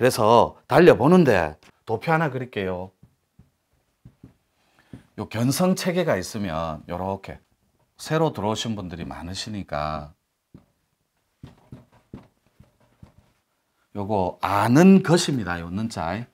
그래서 달려보는데 도표 하나 그릴게요. 요 견성 체계가 있으면 요렇게 새로 들어오신 분들이 많으시니까 요거 아는 것입니다. 요는 자.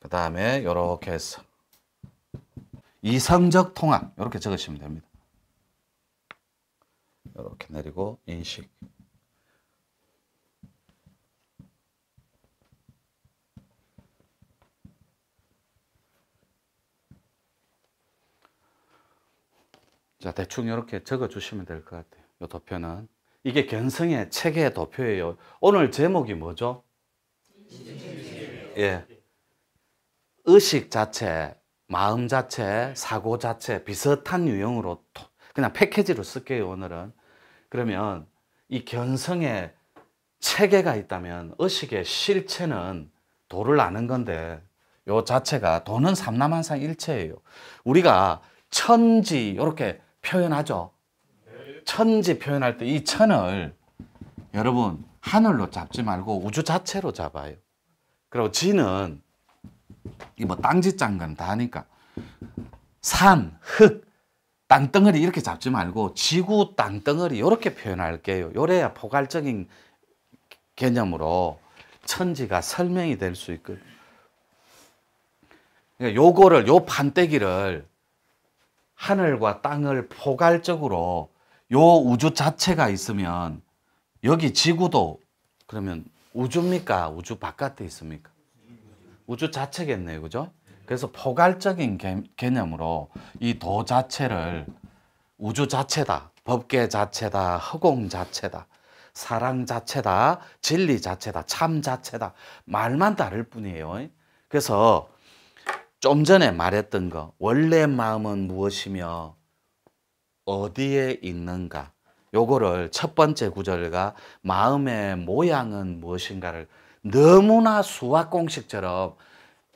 그 다음에 요렇게 해서 이성적 통합 이렇게 적으시면 됩니다. 이렇게 내리고 인식 자, 대충 이렇게 적어 주시면 될 것 같아요. 이 도표는. 이게 견성의 책의 도표예요. 오늘 제목이 뭐죠? 예. 의식 자체, 마음 자체, 사고 자체 비슷한 유형으로 그냥 패키지로 쓸게요, 오늘은. 그러면 이 견성의 체계가 있다면 의식의 실체는 도를 아는 건데 요 자체가 도는 삼남한상 일체예요. 우리가 천지 이렇게 표현하죠. 천지 표현할 때 이 천을 여러분 하늘로 잡지 말고 우주 자체로 잡아요. 그리고 지는 이 뭐 땅지짠 건 다 하니까 산, 흙, 땅덩어리 이렇게 잡지 말고 지구 땅덩어리 이렇게 표현할게요. 요래야 포괄적인 개념으로 천지가 설명이 될 수 있거든요. 그러니까 요거를 요 판때기를 하늘과 땅을 포괄적으로 요 우주 자체가 있으면 여기 지구도 그러면 우주입니까? 우주 바깥에 있습니까? 우주 자체겠네요. 그죠? 그래서 포괄적인 개, 개념으로 이 도 자체를 우주 자체다, 법계 자체다, 허공 자체다, 사랑 자체다, 진리 자체다, 참 자체다 말만 다를 뿐이에요. 그래서 좀 전에 말했던 거 원래 마음은 무엇이며 어디에 있는가 요거를 첫 번째 구절과 마음의 모양은 무엇인가를 너무나 수학 공식처럼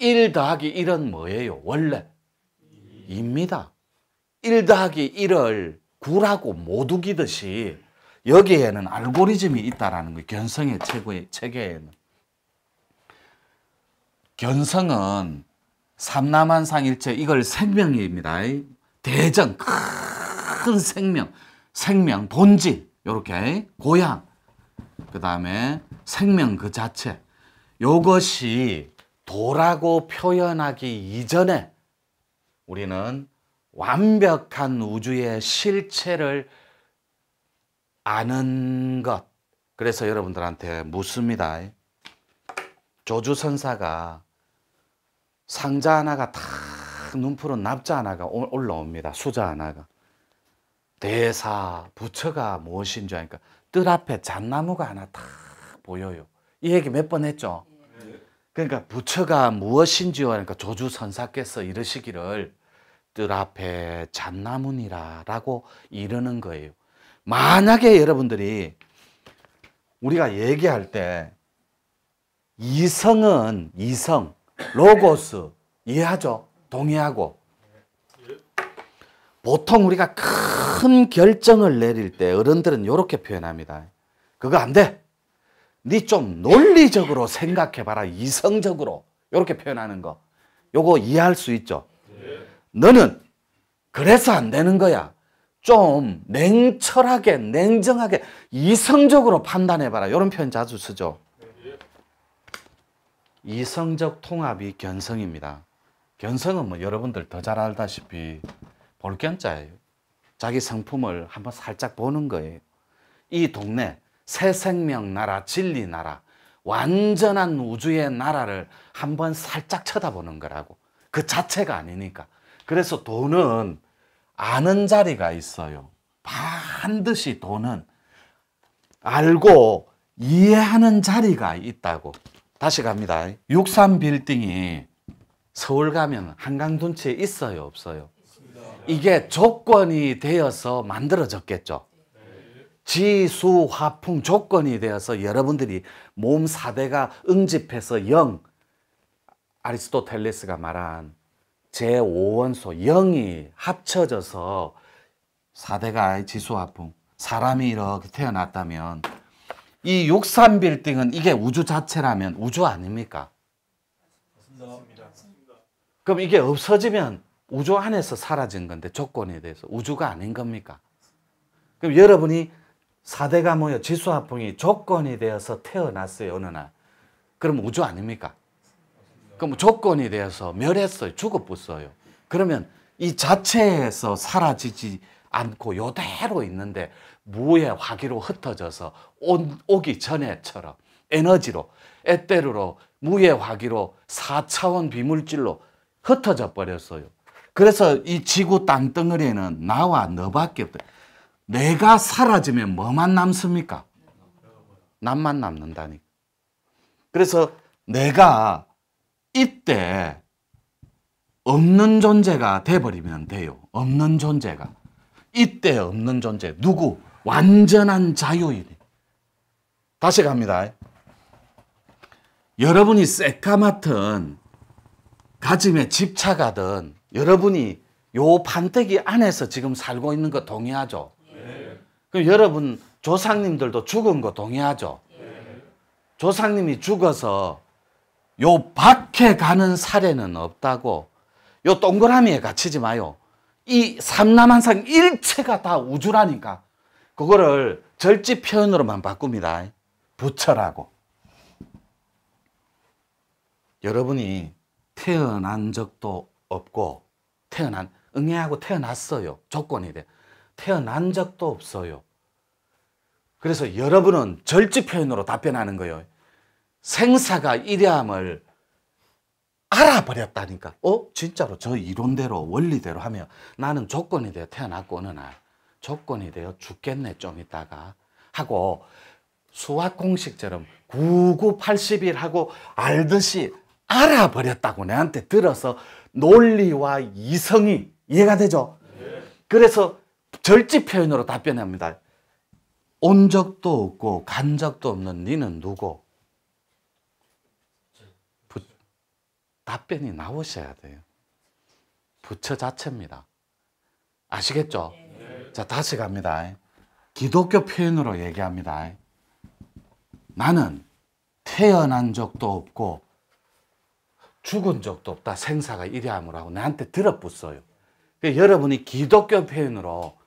1 더하기 1은 뭐예요? 원래 입니다1 더하기 1을 9라고 모두기듯이 여기에는 알고리즘이 있다라는 거예요. 견성의 최고의 체계에는 견성은 삼남한 상일체 이걸 생명입니다. 대전 큰 생명, 생명 본질 이렇게 고향 그 다음에 생명 그 자체 요것이 도라고 표현하기 이전에 우리는 완벽한 우주의 실체를 아는 것 그래서 여러분들한테 묻습니다. 조주선사가 상자 하나가 탁 눈푸른 납자 하나가 올라옵니다. 수자 하나가. 대사, 부처가 무엇인 줄 아니까 뜰 앞에 잣나무가 하나 탁 보여요. 이 얘기 몇 번 했죠? 그러니까 부처가 무엇인지요 하니까 조주선사께서 이러시기를 뜰 앞에 잣나무니라 라고 이러는 거예요. 만약에 여러분들이 우리가 얘기할 때 이성은 이성 로고스 이해하죠? 동의하고 보통 우리가 큰 결정을 내릴 때 어른들은 이렇게 표현합니다. 그거 안 돼. 니 좀 논리적으로 생각해봐라. 이성적으로 이렇게 표현하는 거. 요거 이해할 수 있죠? 너는 그래서 안 되는 거야. 좀 냉철하게 냉정하게 이성적으로 판단해봐라. 이런 표현 자주 쓰죠. 이성적 통합이 견성입니다. 견성은 뭐 여러분들 더 잘 알다시피 볼견자예요. 자기 성품을 한번 살짝 보는 거예요. 이 동네 새 생명 나라, 진리 나라, 완전한 우주의 나라를 한번 살짝 쳐다보는 거라고. 그 자체가 아니니까. 그래서 돈은 아는 자리가 있어요. 반드시 돈은 알고 이해하는 자리가 있다고. 다시 갑니다. 63 빌딩이 서울 가면 한강 둔치에 있어요, 없어요? 이게 조건이 되어서 만들어졌겠죠. 지수, 화풍, 조건이 되어서 여러분들이 몸 사대가 응집해서 영, 아리스토텔레스가 말한 제5원소 영이 합쳐져서 사대가 지수, 화풍, 사람이 이렇게 태어났다면 이63 빌딩은 이게 우주 자체라면 우주 아닙니까? 그럼 이게 없어지면 우주 안에서 사라진 건데 조건에 대해서 우주가 아닌 겁니까? 그럼 여러분이 4대가 모여 지수화풍이 조건이 되어서 태어났어요 어느 날. 그럼 우주 아닙니까? 그럼 조건이 되어서 멸했어요. 죽어붙어요. 그러면 이 자체에서 사라지지 않고 요대로 있는데 무의 화기로 흩어져서 오, 기 전에처럼 에너지로 에테르로 무의 화기로 4차원 비물질로 흩어져 버렸어요. 그래서 이 지구 땅덩어리에는 나와 너밖에 없다. 내가 사라지면 뭐만 남습니까? 남만 남는다니까. 그래서 내가 이때 없는 존재가 돼버리면 돼요. 없는 존재가. 이때 없는 존재. 누구? 완전한 자유이래. 다시 갑니다. 여러분이 새까맣던 가짐에 집착하던 여러분이 요 판때기 안에서 지금 살고 있는 거 동의하죠? 네. 그럼 여러분 조상님들도 죽은 거 동의하죠? 네. 조상님이 죽어서 요 밖에 가는 사례는 없다고 요 동그라미에 갇히지 마요. 이 삼남한상 일체가 다 우주라니까. 그거를 절지 표현으로만 바꿉니다. 부처라고. 여러분이 태어난 적도 없고 태어난 응애하고 태어났어요. 조건이 돼. 태어난 적도 없어요. 그래서 여러분은 절지 표현으로 답변하는 거예요. 생사가 이래함을 알아버렸다니까. 어? 진짜로 저 이론대로 원리대로 하면 나는 조건이 돼 태어났고 어느 날. 조건이 되어 죽겠네 좀 있다가 하고 수학 공식처럼 9981 하고 알듯이 알아버렸다고 내한테 들어서 논리와 이성이 이해가 되죠? 그래서 절지 표현으로 답변합니다. 온 적도 없고 간 적도 없는 니는 누구? 부... 답변이 나오셔야 돼요. 부처 자체입니다. 아시겠죠? 네. 자, 다시 갑니다. 기독교 표현으로 얘기합니다. 나는 태어난 적도 없고 죽은 적도 없다. 생사가 이래함으라고 나한테 들어붙어요. 그 여러분이 기독교 표현으로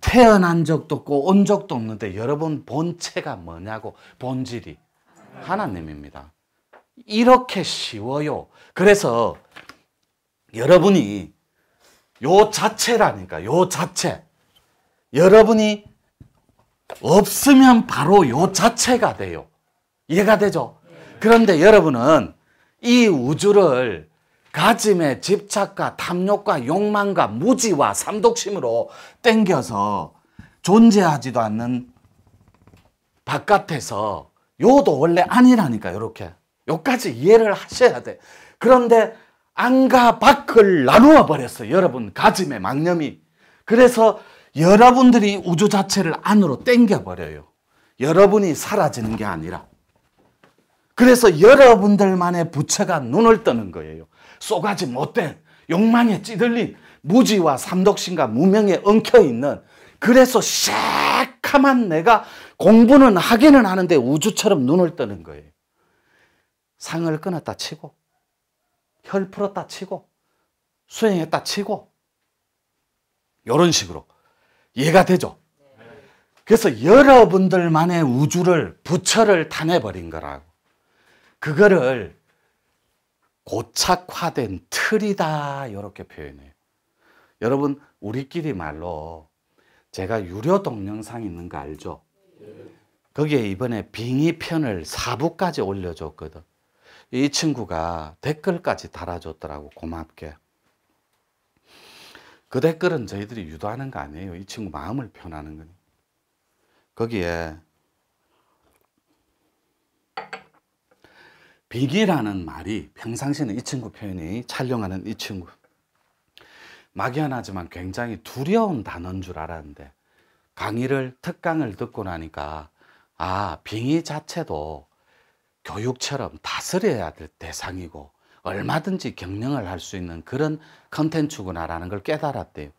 태어난 적도 없고 온 적도 없는데 여러분 본체가 뭐냐고 본질이 하나님입니다. 이렇게 쉬워요. 그래서 여러분이 요 자체라니까 요 자체 여러분이 없으면 바로 요 자체가 돼요. 이해가 되죠? 그런데 여러분은 이 우주를 가짐의 집착과 탐욕과 욕망과 무지와 삼독심으로 땡겨서 존재하지도 않는 바깥에서 요도 원래 아니라니까 요렇게 요까지 이해를 하셔야 돼 그런데 안과 밖을 나누어 버렸어 여러분 가짐의 망념이 그래서 여러분들이 우주 자체를 안으로 땡겨버려요. 여러분이 사라지는 게 아니라. 그래서 여러분들만의 부처가 눈을 뜨는 거예요. 쏘가지 못된, 욕망에 찌들린, 무지와 삼독신과 무명에 엉켜있는, 그래서 새카만 내가 공부는 하기는 하는데 우주처럼 눈을 뜨는 거예요. 상을 끊었다 치고, 혈 풀었다 치고, 수행했다 치고, 이런 식으로. 이해가 되죠? 그래서 여러분들만의 우주를 부처를 타내버린 거라고 그거를 고착화된 틀이다 이렇게 표현해요 여러분 우리끼리 말로 제가 유료 동영상 있는 거 알죠? 거기에 이번에 빙의 편을 4부까지 올려줬거든 이 친구가 댓글까지 달아줬더라고 고맙게 그 댓글은 저희들이 유도하는 거 아니에요. 이 친구 마음을 표현하는 거니. 거기에 비기라는 말이 평상시는 이 친구 표현이 촬영하는 이 친구 막연하지만 굉장히 두려운 단어인 줄 알았는데 강의를 특강을 듣고 나니까 아 빙의 자체도 교육처럼 다스려야 될 대상이고 얼마든지 경영을 할 수 있는 그런 컨텐츠구나라는 걸 깨달았대요.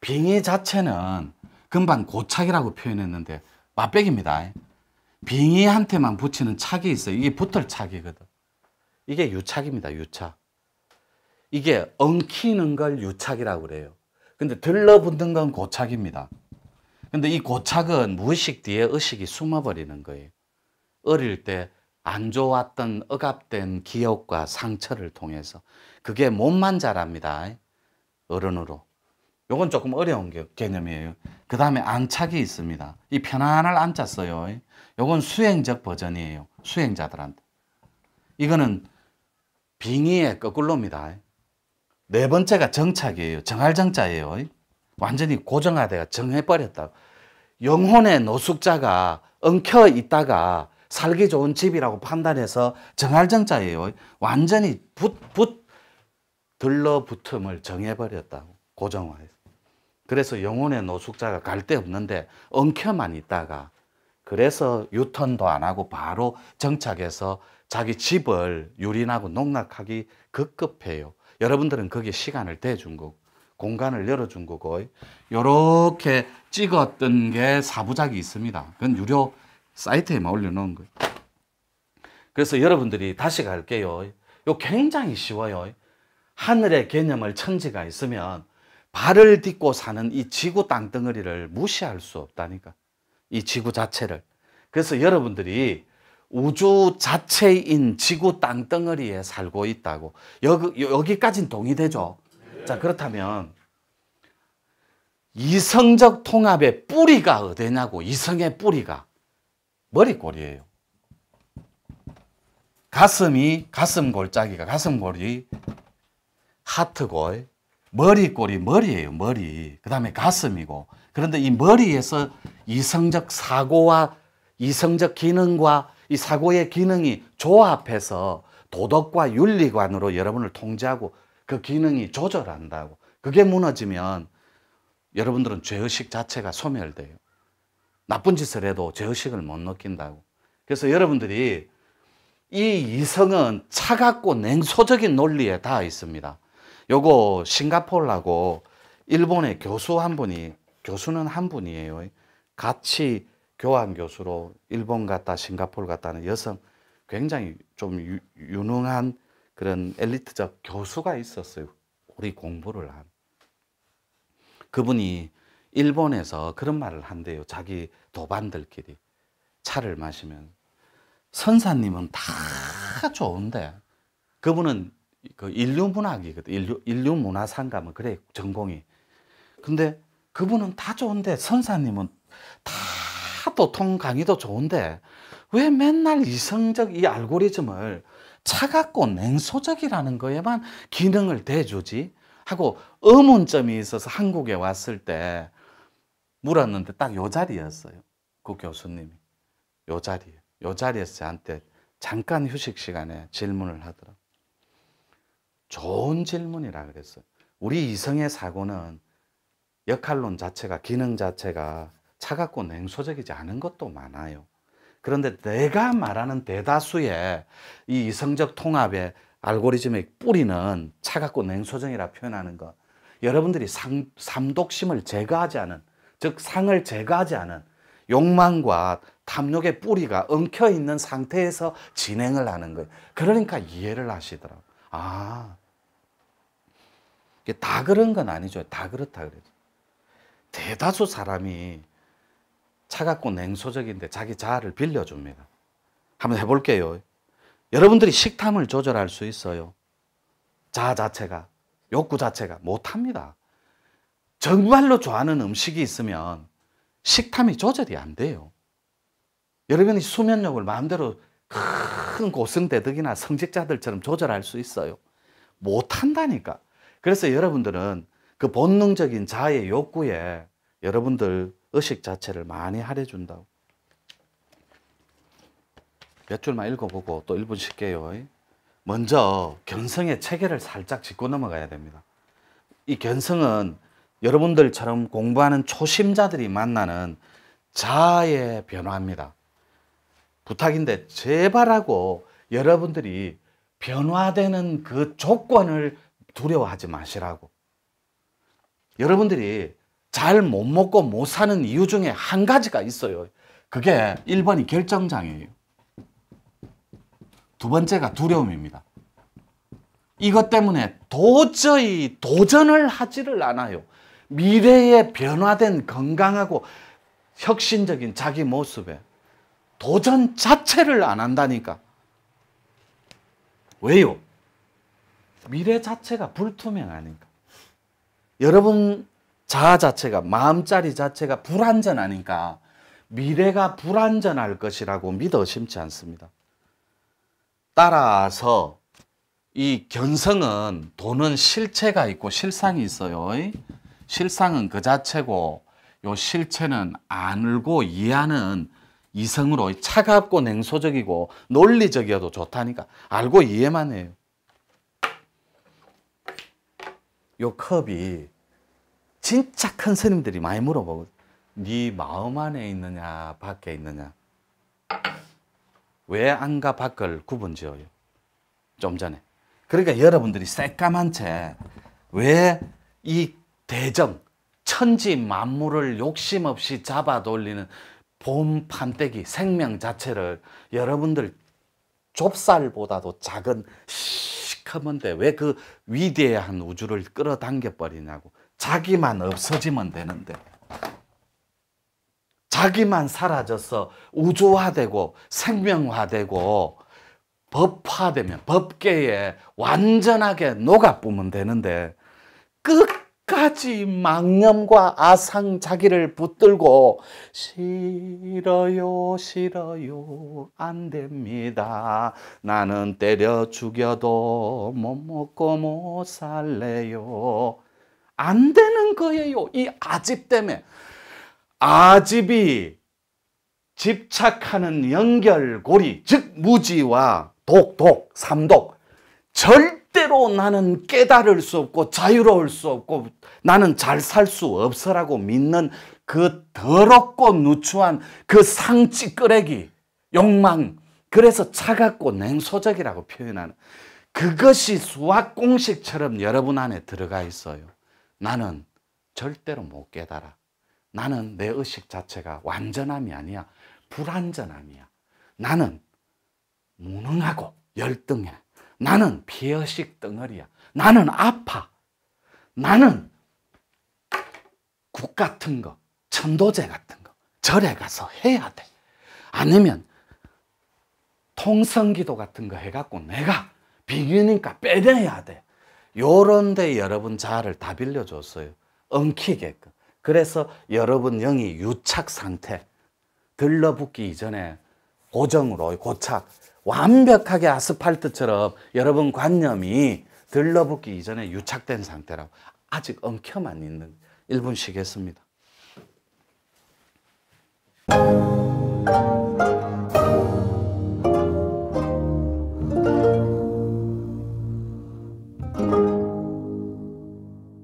빙의 자체는 금방 고착이라고 표현했는데 맛백입니다. 빙의한테만 붙이는 착이 있어요. 이게 붙을 착이거든. 이게 유착입니다. 유착. 이게 엉키는 걸 유착이라고 그래요. 근데 들러붙는 건 고착입니다. 근데 이 고착은 무의식 뒤에 의식이 숨어버리는 거예요. 어릴 때안 좋았던 억압된 기억과 상처를 통해서 그게 몸만 자랍니다. 어른으로. 요건 조금 어려운 개념이에요. 그 다음에 안착이 있습니다. 이 편안을 안짰어요. 요건 수행적 버전이에요. 수행자들한테. 이거는 빙의의 거꾸로입니다. 네 번째가 정착이에요. 정할 정자예요. 완전히 고정화돼가 정해버렸다. 영혼의 노숙자가 엉켜 있다가 살기 좋은 집이라고 판단해서 정할정자예요. 완전히 붙, 붙, 들러붙음을 정해버렸다고 고정화해서. 그래서 영혼의 노숙자가 갈 데 없는데 엉켜만 있다가 그래서 유턴도 안 하고 바로 정착해서 자기 집을 유린하고 농락하기 급급해요. 여러분들은 거기에 시간을 대준 거고 공간을 열어준 거고 요렇게 찍었던 게 사부작이 있습니다. 그건 유료 사이트에만 올려놓은 거예요. 그래서 여러분들이 다시 갈게요. 요 굉장히 쉬워요. 하늘의 개념을 천지가 있으면 발을 딛고 사는 이 지구 땅덩어리를 무시할 수 없다니까. 이 지구 자체를. 그래서 여러분들이 우주 자체인 지구 땅덩어리에 살고 있다고. 여기, 여기까진 동의되죠? 자, 그렇다면 이성적 통합의 뿌리가 어디냐고, 이성의 뿌리가. 머리골이에요. 가슴이 가슴 골짜기가 가슴골이 하트골, 머리골이 머리예요. 머리. 그다음에 가슴이고. 그런데 이 머리에서 이성적 사고와 이성적 기능과 이 사고의 기능이 조합해서 도덕과 윤리관으로 여러분을 통제하고 그 기능이 조절한다고. 그게 무너지면 여러분들은 죄의식 자체가 소멸돼요. 나쁜 짓을 해도 죄의식을 못 느낀다고. 그래서 여러분들이 이 이성은 차갑고 냉소적인 논리에 다 있습니다. 요거 싱가폴라고 일본의 교수 한 분이 교수는 한 분이에요. 같이 교환 교수로 일본 갔다 싱가폴 갔다는 여성 굉장히 좀 유, 유능한 그런 엘리트적 교수가 있었어요. 우리 공부를 한. 그분이 일본에서 그런 말을 한대요. 자기 도반들끼리 차를 마시면 선사님은 다 좋은데 그분은 그 인류 문학이거든. 인류, 인류 문화상가 뭐 그래 전공이. 근데 그분은 다 좋은데 선사님은 다 도통 강의도 좋은데 왜 맨날 이성적 이 알고리즘을 차갑고 냉소적이라는 거에만 기능을 대주지 하고 의문점이 있어서 한국에 왔을 때 물었는데 딱 요 자리였어요. 그 교수님이. 요 자리에. 요 자리에서 저한테 잠깐 휴식 시간에 질문을 하더라 좋은 질문이라 그랬어요. 우리 이성의 사고는 역할론 자체가, 기능 자체가 차갑고 냉소적이지 않은 것도 많아요. 그런데 내가 말하는 대다수의 이 이성적 통합의 알고리즘의 뿌리는 차갑고 냉소적이라 표현하는 것. 여러분들이 삼, 독심을 제거하지 않은 즉 상을 제거하지 않은 욕망과 탐욕의 뿌리가 엉켜 있는 상태에서 진행을 하는 거예요. 그러니까 이해를 하시더라고. 아, 이게 다 그런 건 아니죠. 다 그렇다 그래죠. 대다수 사람이 차갑고 냉소적인데 자기 자아를 빌려줍니다. 한번 해볼게요. 여러분들이 식탐을 조절할 수 있어요. 자아 자체가, 욕구 자체가 못합니다. 정말로 좋아하는 음식이 있으면 식탐이 조절이 안 돼요. 여러분이 수면력을 마음대로 큰 고승대덕이나 성직자들처럼 조절할 수 있어요. 못한다니까. 그래서 여러분들은 그 본능적인 자의 욕구에 여러분들 의식 자체를 많이 할애준다고. 몇 줄만 읽어보고 또 1분 쉴게요. 먼저 견성의 체계를 살짝 짚고 넘어가야 됩니다. 이 견성은 여러분들처럼 공부하는 초심자들이 만나는 자아의 변화입니다. 부탁인데 제발 하고 여러분들이 변화되는 그 조건을 두려워하지 마시라고. 여러분들이 잘 못 먹고 못 사는 이유 중에 한 가지가 있어요. 그게 1번이 결정장애예요. 두 번째가 두려움입니다. 이것 때문에 도저히 도전을 하지를 않아요. 미래에 변화된 건강하고 혁신적인 자기 모습에 도전 자체를 안 한다니까. 왜요? 미래 자체가 불투명하니까. 여러분 자아 자체가 마음자리 자체가 불안전하니까 미래가 불안전할 것이라고 믿어 심지 않습니다. 따라서 이 견성은 돈은 실체가 있고 실상이 있어요. 실상은 그 자체고 요 실체는 안을고 이해하는 이성으로 차갑고 냉소적이고 논리적이어도 좋다니까 알고 이해만 해요. 요 컵이 진짜 큰 스님들이 많이 물어보거네 마음 안에 있느냐 밖에 있느냐. 왜 안과 밖을 구분지어요? 좀 전에. 그러니까 여러분들이 새까만 채왜이 대전 천지 만물을 욕심 없이 잡아돌리는 봄 판때기 생명 자체를 여러분들 좁쌀보다도 작은 시커먼데 왜 그 위대한 우주를 끌어당겨 버리냐고 자기만 없어지면 되는데 자기만 사라져서 우주화되고 생명화되고 법화되면 법계에 완전하게 녹아뿜으면 되는데 끝 끝까지 망념과 아상 자기를 붙들고 싫어요 싫어요 안 됩니다 나는 때려 죽여도 못 먹고 못 살래요 안 되는 거예요 이 아집 때문에 아집이 집착하는 연결고리 즉 무지와 독독 삼독 절 절대로 나는 깨달을 수 없고 자유로울 수 없고 나는 잘 살 수 없어라고 믿는 그 더럽고 누추한 그상치끄레기 욕망 그래서 차갑고 냉소적이라고 표현하는 그것이 수학 공식처럼 여러분 안에 들어가 있어요. 나는 절대로 못 깨달아. 나는 내 의식 자체가 완전함이 아니야. 불완전함이야. 나는 무능하고 열등해. 나는 비어식 덩어리야. 나는 아파. 나는 국 같은 거, 천도제 같은 거, 절에 가서 해야 돼. 아니면 통성기도 같은 거 해갖고 내가 비교니까 빼내야 돼. 요런데 여러분 자아를 다 빌려줬어요. 엉키게끔. 그래서 여러분 영이 유착 상태, 들러붙기 이전에 고정으로 고착, 완벽하게 아스팔트처럼 여러분 관념이 들러붙기 이전에 유착된 상태라고 아직 엉켜만 있는 1분 쉬겠습니다.